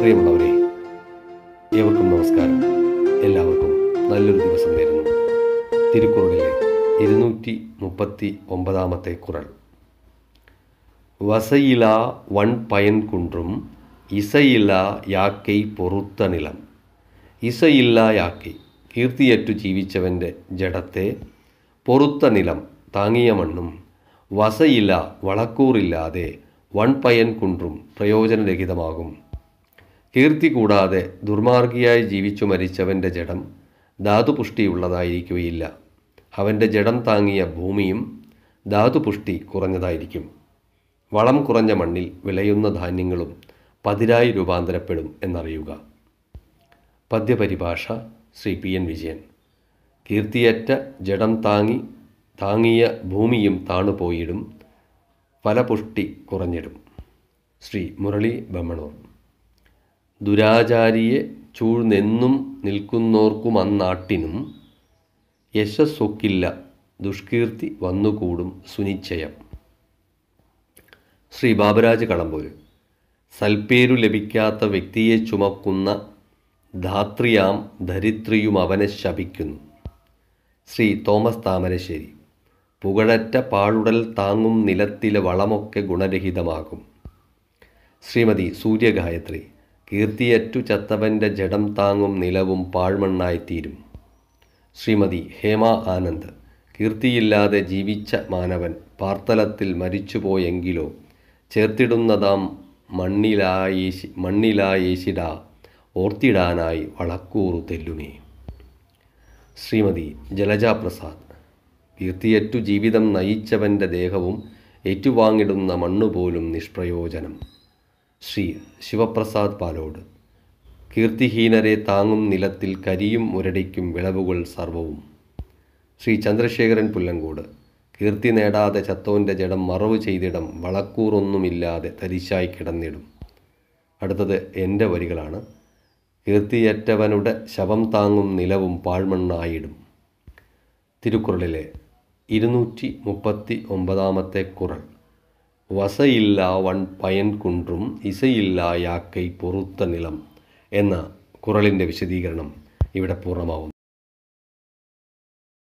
പ്രിയമുള്ളവരെ ഏവർക്കും നമസ്കാരം എല്ലാവർക്കും നല്ലൊരു ദിവസം നേരുന്നു തിരുക്കുറളിലെ ഇരുന്നൂറ്റി മുപ്പത്തി ഒമ്പതാമത്തെ കുറൾ വസയില വൺ പയൻകുണ്ടും ഇസയില യാക്കൈ പൊറുത്ത നിലം ഇസയില്ല യാക്കൈ കീർത്തിയറ്റു ജീവിച്ചവൻ്റെ ജഡത്തെ പൊറുത്ത നിലം താങ്ങിയ മണ്ണും വസയില വളക്കൂറില്ലാതെ വൺപയൻ കുണ്ടും പ്രയോജനരഹിതമാകും കീർത്തി കൂടാതെ ദുർമാർഗിയായി ജീവിച്ചു മരിച്ചവൻ്റെ ജഡം ധാതുപുഷ്ടിയുള്ളതായിരിക്കുകയില്ല അവൻ്റെ ജഡം താങ്ങിയ ഭൂമിയും ധാതുപുഷ്ടി കുറഞ്ഞതായിരിക്കും വളം കുറഞ്ഞ മണ്ണിൽ വിളയുന്ന ധാന്യങ്ങളും പതിരായി രൂപാന്തരപ്പെടും എന്നറിയുക പദ്യപരിഭാഷ ശ്രീ പി എൻ വിജയൻ കീർത്തിയറ്റ ജഡം താങ്ങി താങ്ങിയ ഭൂമിയും താണുപോയിടും ഫലപുഷ്ടി കുറഞ്ഞിടും ശ്രീ മുരളി ബമ്മണൂർ ദുരാചാരിയെ ചൂഴ്ന്നെന്നും അന്നാട്ടിനും യശസ്സൊക്കില്ല ദുഷ്കീർത്തി വന്നുകൂടും സുനിശ്ചയം ശ്രീ ബാബരാജ് കടമ്പൂര് സൽപ്പേരു ലഭിക്കാത്ത വ്യക്തിയെ ചുമക്കുന്ന ധാത്രിയാം ധരിത്രിയും അവനെ ശപിക്കുന്നു ശ്രീ തോമസ് താമരശ്ശേരി പുകഴറ്റ പാഴുടൽ താങ്ങും നിലത്തിലെ വളമൊക്കെ ഗുണരഹിതമാകും ശ്രീമതി സൂര്യഗായത്രി കീർത്തിയറ്റു ചത്തവൻ്റെ ജഡം താങ്ങും നിലവും പാഴ്മണ്ണായിത്തീരും ശ്രീമതി ഹേമ ആനന്ദ് കീർത്തിയില്ലാതെ ജീവിച്ച മാനവൻ പാർത്തലത്തിൽ മരിച്ചുപോയെങ്കിലോ ചേർത്തിടുന്നതാം മണ്ണിലായേശി മണ്ണിലായേശിട ഓർത്തിടാനായി വളക്കൂറു തെല്ലുമേ ശ്രീമതി ജലജാപ്രസാദ് കീർത്തിയറ്റു ജീവിതം നയിച്ചവൻ്റെ ദേഹവും ഏറ്റുവാങ്ങിടുന്ന മണ്ണുപോലും നിഷ്പ്രയോജനം ശ്രീ ശിവപ്രസാദ് പാലോട് കീർത്തിഹീനരെ താങ്ങും നിലത്തിൽ കരിയും മുരടിക്കും വിളവുകൾ സർവവും ശ്രീ ചന്ദ്രശേഖരൻ പുല്ലങ്കോട് കീർത്തി നേടാതെ ചത്തോൻ്റെ ജഡം മറവ് ചെയ്തിടം വളക്കൂറൊന്നുമില്ലാതെ തരിശായി കിടന്നിടും അടുത്തത് എൻ്റെ വരികളാണ് കീർത്തിയറ്റവനുടെ ശവം താങ്ങും നിലവും പാഴ്മണ്ണായിടും തിരുക്കുറളിലെ ഇരുന്നൂറ്റി മുപ്പത്തി ഒമ്പതാമത്തെ കുറൾ വസയില്ലാ വൺ പയൻകുன்றுം ഇസയില്ലാ യാക്കൈ പൊറുത്ത നിലം എന്ന കുറളിൻ്റെ വിശദീകരണം ഇവിടെ പൂർണ്ണമാവുന്നു